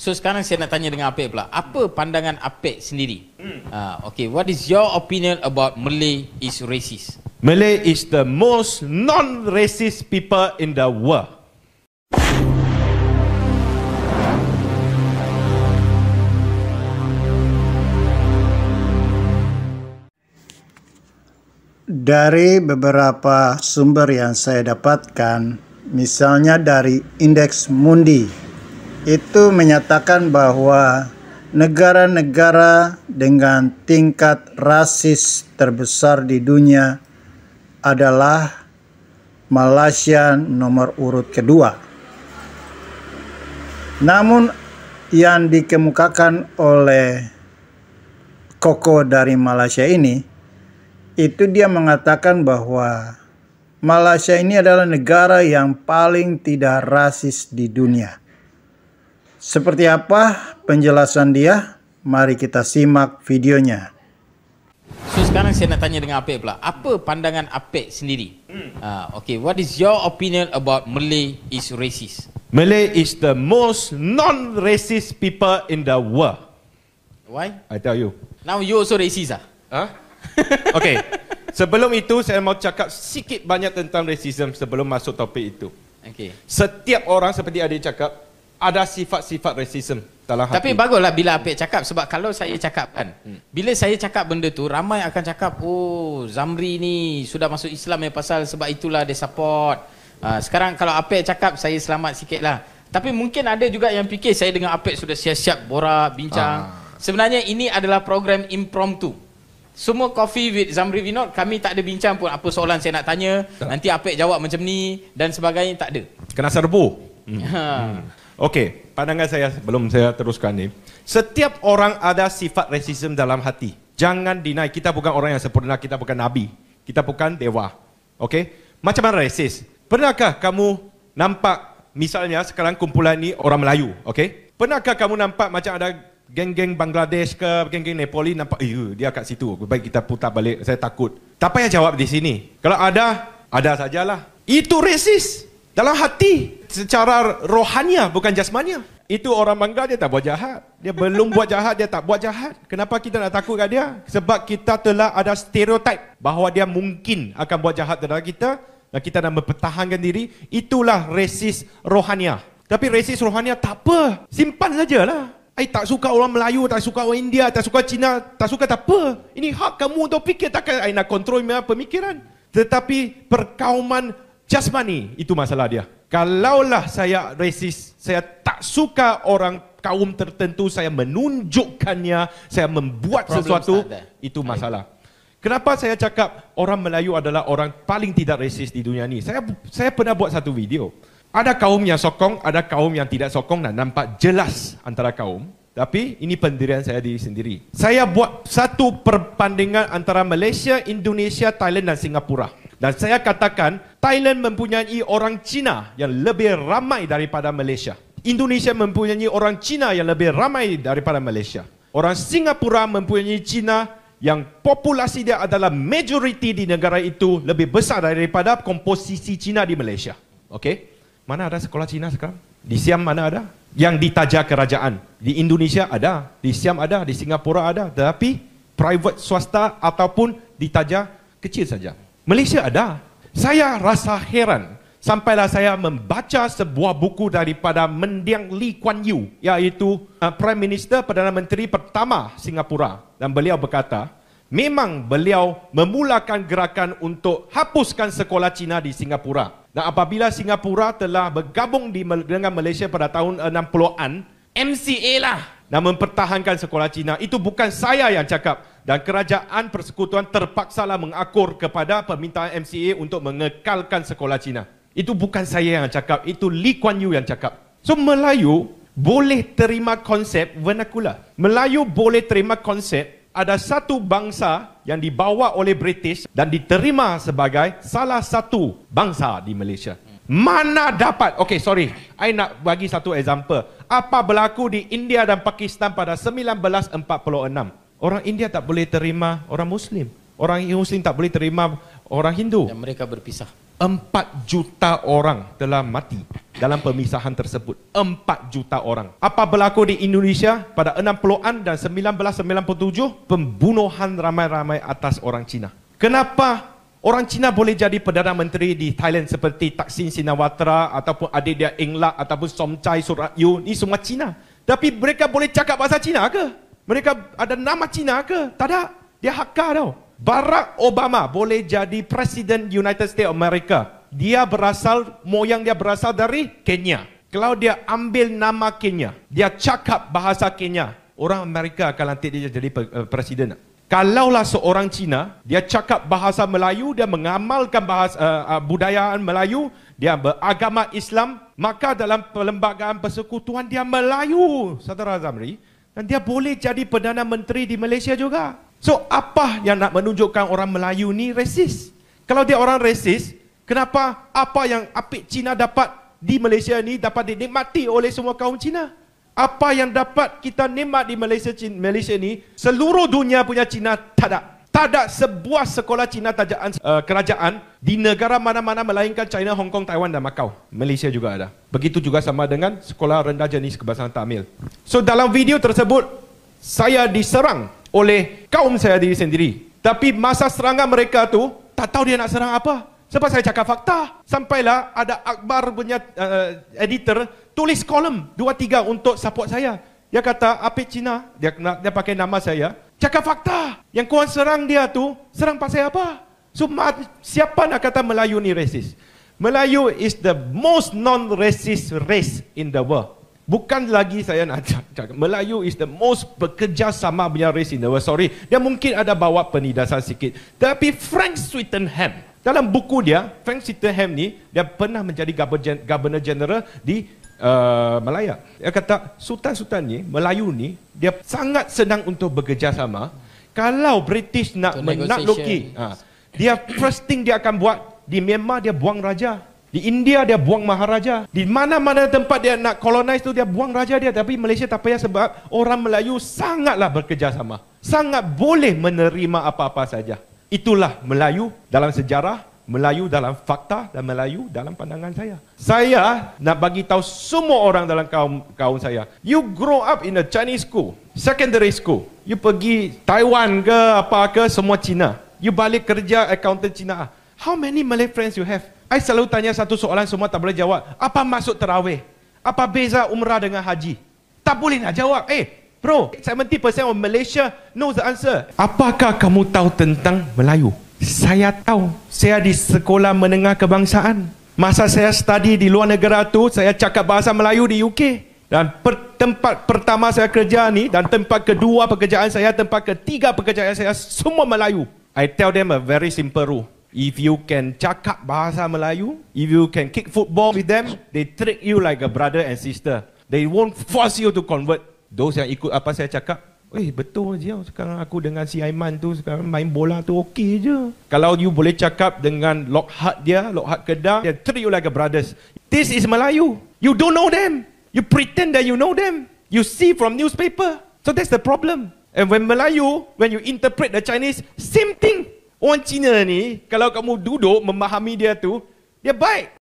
So sekarang saya nak tanya dengan Apek pula. Apa pandangan Apek sendiri? Uh, okay, what is your opinion about Malay is racist? Malay is the most non-racist people in the world. Dari beberapa sumber yang saya dapatkan, misalnya dari indeks Mundi itu menyatakan bahwa negara-negara dengan tingkat rasis terbesar di dunia adalah Malaysia nomor urut kedua. Namun yang dikemukakan oleh Koko dari Malaysia ini itu dia mengatakan bahwa Malaysia ini adalah negara yang paling tidak rasis di dunia Seperti apa penjelasan dia? Mari kita simak videonya. So sekarang saya nak tanya dengan Apek pula. Apa pandangan Apek sendiri? Uh, okay, what is your opinion about Malay is racist? Malay is the most non-racist people in the world. Why? I tell you. Now you also racist ah? Huh? okay. Sebelum itu saya mau cakap sikit banyak tentang racism sebelum masuk topik itu. Okay. Setiap orang seperti ada cakap, ada sifat-sifat rasism dalam hati. Tapi baguslah bila Apik cakap sebab kalau saya cakap kan, hmm. bila saya cakap benda tu ramai akan cakap, "Oh, Zamri ni sudah masuk Islam ya pasal sebab itulah dia support." Uh, sekarang kalau Apik cakap saya selamat lah. Tapi mungkin ada juga yang fikir saya dengan Apik sudah siap-siap borak, bincang. Ah. Sebenarnya ini adalah program impromptu. Semua coffee with Zamri Vinod, kami tak ada bincang pun apa soalan saya nak tanya. Nanti Apik jawab macam ni dan sebagainya, tak ada. Kena serbu. Ha. Hmm. Okey, pandangan saya belum saya teruskan ni. Setiap orang ada sifat rasisme dalam hati. Jangan dinai Kita bukan orang yang sempurna. Kita bukan nabi. Kita bukan dewa. Okey? Macam mana rasis? Pernahkah kamu nampak misalnya sekarang kumpulan ni orang Melayu? Okey? Pernahkah kamu nampak macam ada geng-geng Bangladesh ke geng-geng Nepali nampak iya eh, dia kat situ baik kita putar balik saya takut tak payah jawab di sini kalau ada ada sajalah itu resis dalam hati secara rohania bukan jasmania. Itu orang manggal dia tak buat jahat. Dia belum buat jahat, dia tak buat jahat. Kenapa kita nak takut kat dia? Sebab kita telah ada stereotip bahawa dia mungkin akan buat jahat terhadap kita dan kita nak mempertahankan diri. Itulah resis rohania. Tapi resis rohania tak apa. Simpan sajalah. Ai tak suka orang Melayu, tak suka orang India, tak suka Cina, tak suka tak apa. Ini hak kamu untuk fikir takkan ai nak kontrol pemikiran. Tetapi perkauman jasmani itu masalah dia. Kalaulah saya resis, saya tak suka orang kaum tertentu, saya menunjukkannya, saya membuat sesuatu, itu masalah. Kenapa saya cakap orang Melayu adalah orang paling tidak resis di dunia ni? Saya saya pernah buat satu video. Ada kaum yang sokong, ada kaum yang tidak sokong dan nampak jelas antara kaum. Tapi ini pendirian saya di sendiri. Saya buat satu perbandingan antara Malaysia, Indonesia, Thailand dan Singapura. Dan saya katakan Thailand mempunyai orang Cina yang lebih ramai daripada Malaysia. Indonesia mempunyai orang Cina yang lebih ramai daripada Malaysia. Orang Singapura mempunyai Cina yang populasi dia adalah majoriti di negara itu lebih besar daripada komposisi Cina di Malaysia. Okey. Mana ada sekolah Cina sekarang? Di Siam mana ada? Yang ditaja kerajaan. Di Indonesia ada, di Siam ada, di Singapura ada, tetapi private swasta ataupun ditaja kecil saja. Malaysia ada. Saya rasa heran sampailah saya membaca sebuah buku daripada mendiang Lee Kuan Yew iaitu uh, Prime Minister Perdana Menteri pertama Singapura dan beliau berkata memang beliau memulakan gerakan untuk hapuskan sekolah Cina di Singapura dan apabila Singapura telah bergabung di, dengan Malaysia pada tahun 60-an uh, MCA lah dan mempertahankan sekolah Cina itu bukan saya yang cakap dan kerajaan persekutuan terpaksalah mengakur kepada permintaan MCA untuk mengekalkan sekolah Cina. Itu bukan saya yang cakap, itu Lee Kuan Yew yang cakap. So Melayu boleh terima konsep vernacular. Melayu boleh terima konsep ada satu bangsa yang dibawa oleh British dan diterima sebagai salah satu bangsa di Malaysia. Mana dapat? Okay, sorry. I nak bagi satu example. Apa berlaku di India dan Pakistan pada 1946? Orang India tak boleh terima orang Muslim. Orang Muslim tak boleh terima orang Hindu. Dan mereka berpisah. Empat juta orang telah mati dalam pemisahan tersebut. Empat juta orang. Apa berlaku di Indonesia pada 60-an dan 1997? Pembunuhan ramai-ramai atas orang Cina. Kenapa orang Cina boleh jadi Perdana Menteri di Thailand seperti Taksin Sinawatra ataupun Aditya Engla ataupun Somchai Suratyu? Ini semua Cina. Tapi mereka boleh cakap bahasa Cina ke? Mereka ada nama Cina ke? Tak ada. Dia Hakka tau. Barack Obama boleh jadi Presiden United States Amerika. Dia berasal, moyang dia berasal dari Kenya. Kalau dia ambil nama Kenya, dia cakap bahasa Kenya, orang Amerika akan lantik dia jadi eh, Presiden. Kalaulah seorang Cina, dia cakap bahasa Melayu, dia mengamalkan bahasa uh, eh, uh, eh, budayaan Melayu, dia beragama Islam, maka dalam perlembagaan persekutuan dia Melayu, saudara Azamri. Dan dia boleh jadi Perdana Menteri di Malaysia juga. So apa yang nak menunjukkan orang Melayu ni resis? Kalau dia orang resis, kenapa apa yang apik Cina dapat di Malaysia ni dapat dinikmati oleh semua kaum Cina? Apa yang dapat kita nikmat di Malaysia, Malaysia ni, seluruh dunia punya Cina tak ada. Tak ada sebuah sekolah Cina tajaan, uh, kerajaan di negara mana-mana melainkan China, Hong Kong, Taiwan dan Macau. Malaysia juga ada. Begitu juga sama dengan sekolah rendah jenis kebangsaan Tamil. So dalam video tersebut, saya diserang oleh kaum saya diri sendiri. Tapi masa serangan mereka tu tak tahu dia nak serang apa. Sebab saya cakap fakta. Sampailah ada akbar punya uh, editor tulis kolom 2-3 untuk support saya. Dia kata, Apik Cina, dia, nak dia pakai nama saya. Cakap fakta. Yang kau serang dia tu, serang pasal apa? So, siapa nak kata Melayu ni rasis? Melayu is the most non-racist race in the world. Bukan lagi saya nak cakap. Melayu is the most bekerja sama punya race in the world. Sorry. Dia mungkin ada bawa penidasan sikit. Tapi Frank Swettenham. Dalam buku dia, Frank Swettenham ni, dia pernah menjadi governor general di uh, Melayu. Dia kata sultan-sultan ni Melayu ni dia sangat senang untuk bekerjasama. Kalau British nak menakluki, ha, dia first thing dia akan buat di Myanmar dia buang raja. Di India dia buang maharaja. Di mana-mana tempat dia nak colonize tu dia buang raja dia. Tapi Malaysia tak payah sebab orang Melayu sangatlah bekerjasama. Sangat boleh menerima apa-apa saja. Itulah Melayu dalam sejarah Melayu dalam fakta dan Melayu dalam pandangan saya. Saya nak bagi tahu semua orang dalam kaum kaum saya. You grow up in a Chinese school, secondary school. You pergi Taiwan ke apa ke semua Cina. You balik kerja accountant Cina. How many Malay friends you have? I selalu tanya satu soalan semua tak boleh jawab. Apa masuk terawih? Apa beza umrah dengan haji? Tak boleh nak jawab. Eh, bro, 70% of Malaysia knows the answer. Apakah kamu tahu tentang Melayu? saya tahu saya di sekolah menengah kebangsaan masa saya study di luar negara tu saya cakap bahasa Melayu di UK dan per, tempat pertama saya kerja ni dan tempat kedua pekerjaan saya tempat ketiga pekerjaan saya semua Melayu I tell them a very simple rule if you can cakap bahasa Melayu if you can kick football with them they treat you like a brother and sister they won't force you to convert those yang ikut apa saya cakap Eh betul je sekarang aku dengan si Aiman tu sekarang main bola tu okey je. Kalau you boleh cakap dengan Lockhart dia, Lockhart Kedah, dia treat you like a brothers. This is Melayu. You don't know them. You pretend that you know them. You see from newspaper. So that's the problem. And when Melayu, when you interpret the Chinese, same thing. Orang Cina ni, kalau kamu duduk memahami dia tu, dia baik.